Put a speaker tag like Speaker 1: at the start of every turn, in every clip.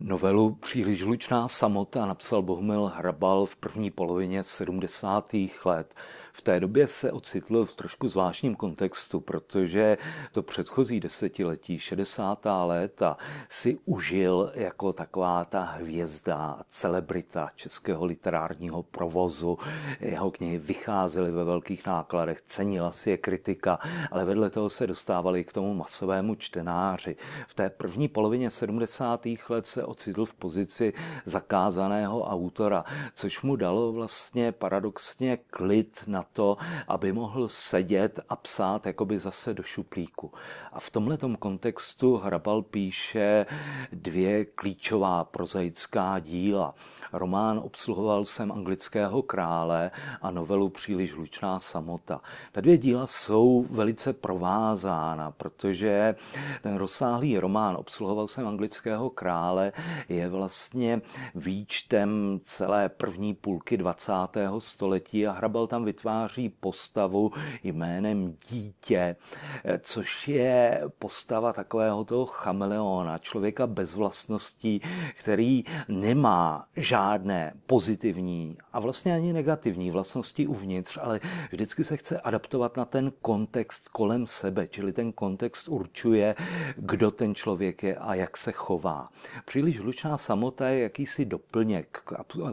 Speaker 1: Novelu Příliš hlučná samota napsal Bohumil Hrabal v první polovině 70. let v té době se ocitl v trošku zvláštním kontextu, protože to předchozí desetiletí, 60. léta, si užil jako taková ta hvězda, celebrita českého literárního provozu. Jeho knihy vycházely ve velkých nákladech, cenila si je kritika, ale vedle toho se dostávali k tomu masovému čtenáři. V té první polovině 70. let se ocitl v pozici zakázaného autora, což mu dalo vlastně paradoxně klid na to, aby mohl sedět a psát jakoby zase do šuplíku. A v tomhle kontextu Hrabal píše dvě klíčová prozaická díla. Román Obsluhoval jsem anglického krále a novelu Příliš hlučná samota. Ta dvě díla jsou velice provázána, protože ten rozsáhlý román Obsluhoval jsem anglického krále je vlastně výčtem celé první půlky 20. století a Hrabal tam vytváří vytváří postavu jménem dítě, eh, což je postava takového toho chameleona, člověka bez vlastností, který nemá žádné pozitivní a vlastně ani negativní vlastnosti uvnitř, ale vždycky se chce adaptovat na ten kontext kolem sebe, čili ten kontext určuje, kdo ten člověk je a jak se chová. Příliš hlučná samota je jakýsi doplněk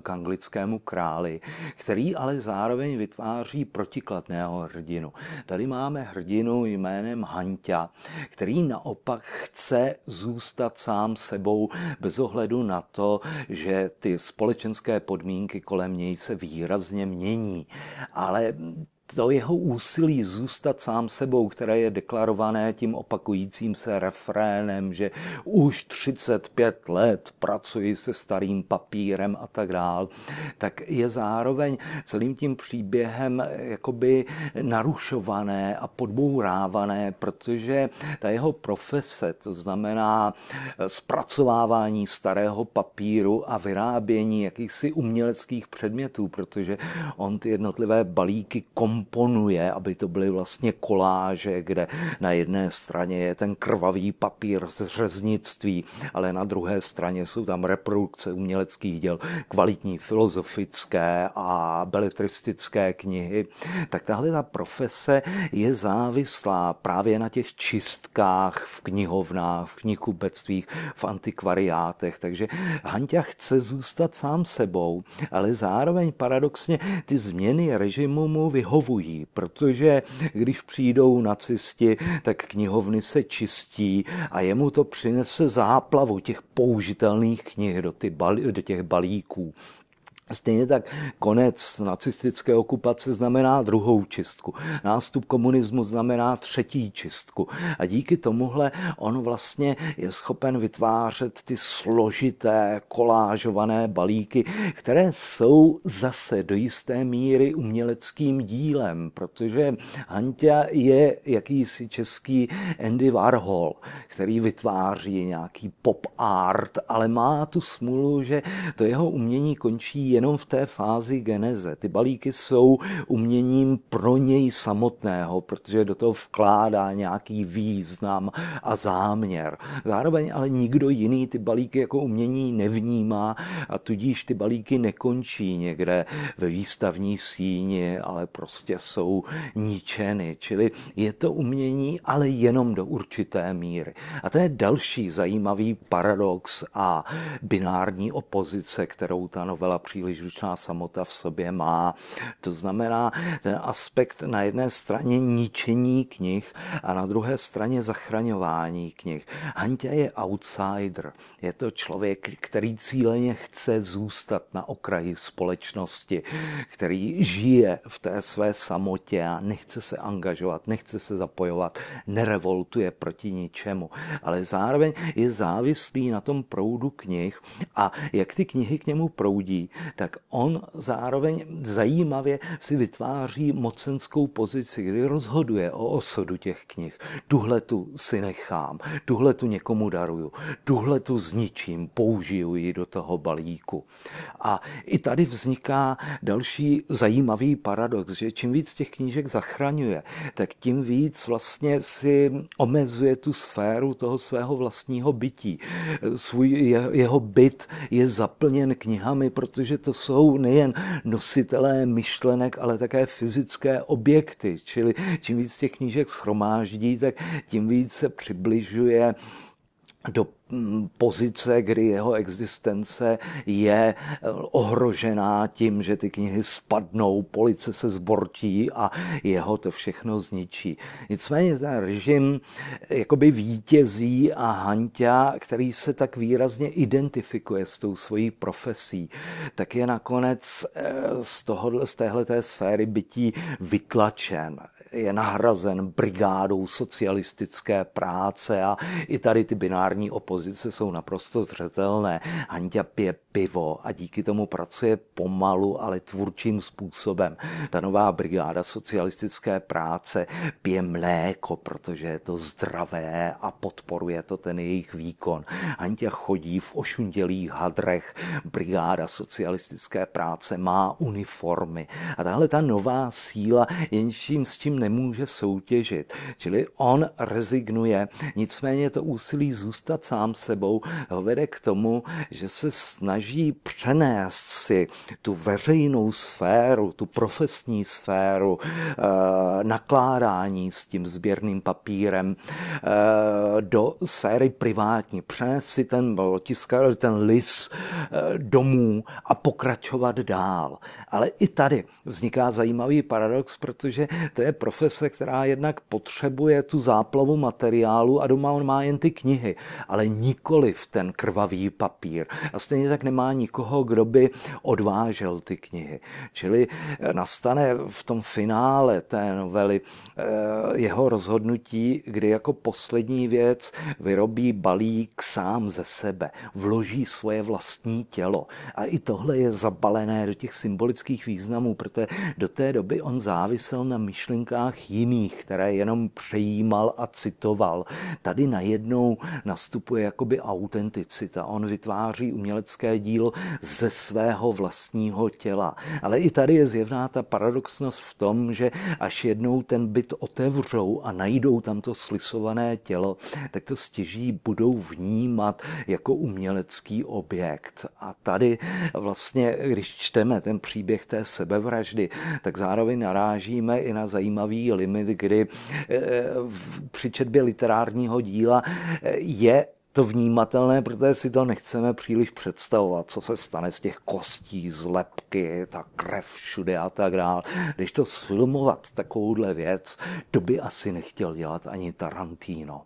Speaker 1: k anglickému králi, který ale zároveň vytváří vytváří protikladného hrdinu. Tady máme hrdinu jménem Hanťa, který naopak chce zůstat sám sebou bez ohledu na to, že ty společenské podmínky kolem něj se výrazně mění. Ale to jeho úsilí zůstat sám sebou, které je deklarované tím opakujícím se refrénem, že už 35 let pracuji se starým papírem a tak dál, tak je zároveň celým tím příběhem jakoby narušované a podbourávané, protože ta jeho profese, to znamená eh, zpracovávání starého papíru a vyrábění jakýchsi uměleckých předmětů, protože on ty jednotlivé balíky kom komponuje, aby to byly vlastně koláže, kde na jedné straně je ten krvavý papír z řeznictví, ale na druhé straně jsou tam reprodukce uměleckých děl, kvalitní filozofické a beletristické knihy. Tak tahle ta profese je závislá právě na těch čistkách v knihovnách, v knihkupectvích, v antikvariátech. Takže Hanťa chce zůstat sám sebou, ale zároveň paradoxně ty změny režimu mu vyhovují vyhovují, protože když přijdou nacisti, tak knihovny se čistí a jemu to přinese záplavu těch použitelných knih do, ty, do těch balíků. Stejně tak konec nacistické okupace znamená druhou čistku. Nástup komunismu znamená třetí čistku. A díky tomuhle on vlastně je schopen vytvářet ty složité kolážované balíky, které jsou zase do jisté míry uměleckým dílem, protože Hantě je jakýsi český Andy Warhol, který vytváří nějaký pop art, ale má tu smůlu, že to jeho umění končí jenom v té fázi geneze. Ty balíky jsou uměním pro něj samotného, protože do toho vkládá nějaký význam a záměr. Zároveň ale nikdo jiný ty balíky jako umění nevnímá a tudíž ty balíky nekončí někde ve výstavní síni, ale prostě jsou ničeny. Čili je to umění, ale jenom do určité míry. A to je další zajímavý paradox a binární opozice, kterou ta novela příleží přílišná samota v sobě má. To znamená ten aspekt na jedné straně ničení knih a na druhé straně zachraňování knih. Hantě je outsider. Je to člověk, který cíleně chce zůstat na okraji společnosti, který žije v té své samotě a nechce se angažovat, nechce se zapojovat, nerevoltuje proti ničemu, ale zároveň je závislý na tom proudu knih a jak ty knihy k němu proudí, tak on zároveň zajímavě si vytváří mocenskou pozici, kdy rozhoduje o osudu těch knih. Tuhle tu si nechám, tuhle tu někomu daruju, tuhle tu zničím, použiju ji do toho balíku. A i tady vzniká další zajímavý paradox, že čím víc těch knížek zachraňuje, tak tím víc vlastně si omezuje tu sféru toho svého vlastního bytí. Svůj, jeho byt je zaplněn knihami, protože to jsou nejen nositelé myšlenek, ale také fyzické objekty. Čili čím víc těch knížek schromáždí, tak tím víc se přibližuje do mm, pozice, kdy jeho existence je eh, ohrožená tím, že ty knihy spadnou, police se zbortí a jeho to všechno zničí. Nicméně ten režim eh, jakoby vítězí a Hanťa, který se tak výrazně identifikuje s tou svojí profesí, tak je nakonec eh, z, tohohle, z téhleté sféry bytí vytlačen je nahrazen brigádou socialistické práce a i tady ty binární opozice jsou naprosto zřetelné. Hanťa pije pivo a díky tomu pracuje pomalu, ale tvůrčím způsobem. Ta nová brigáda socialistické práce pije mléko, protože je to zdravé a podporuje to ten jejich výkon. Hanťa chodí v ošundělých hadrech, brigáda socialistické práce má uniformy. A tahle ta nová síla, jenčím s tím nemůže soutěžit. Čili on rezignuje, nicméně to úsilí zůstat sám sebou ho vede k tomu, že se snaží přenést si tu veřejnou sféru, tu profesní sféru, eh, nakládání s tím sběrným papírem eh, do sféry privátní, přenést si ten tiskar, ten lis eh, domů a pokračovat dál. Ale i tady vzniká zajímavý paradox, protože to je profese, která jednak potřebuje tu záplavu materiálu a doma on má jen ty knihy, ale nikoli v ten krvavý papír. A stejně tak nemá nikoho, kdo by odvážel ty knihy. Čili eh, nastane v tom finále té novely eh, jeho rozhodnutí, kdy jako poslední věc vyrobí balík sám ze sebe, vloží svoje vlastní tělo. A i tohle je zabalené do těch symbolických významů, protože do té doby on závisel na myšlenkách poznámkách jiných, které jenom přejímal a citoval. Tady najednou nastupuje jakoby autenticita. On vytváří umělecké dílo ze svého vlastního těla. Ale i tady je zjevná ta paradoxnost v tom, že až jednou ten byt otevřou a najdou tam to slisované tělo, tak to stěží budou vnímat jako umělecký objekt. A tady vlastně, když čteme ten příběh té sebevraždy, tak zároveň narážíme i na zajímavé zajímavý limit, kdy eh, při četbě literárního díla eh, je to vnímatelné, protože si to nechceme příliš představovat, co se stane z těch kostí, zlepky, ta krev všude a tak dále. Když to sfilmovat takovouhle věc, to by asi nechtěl dělat ani Tarantino.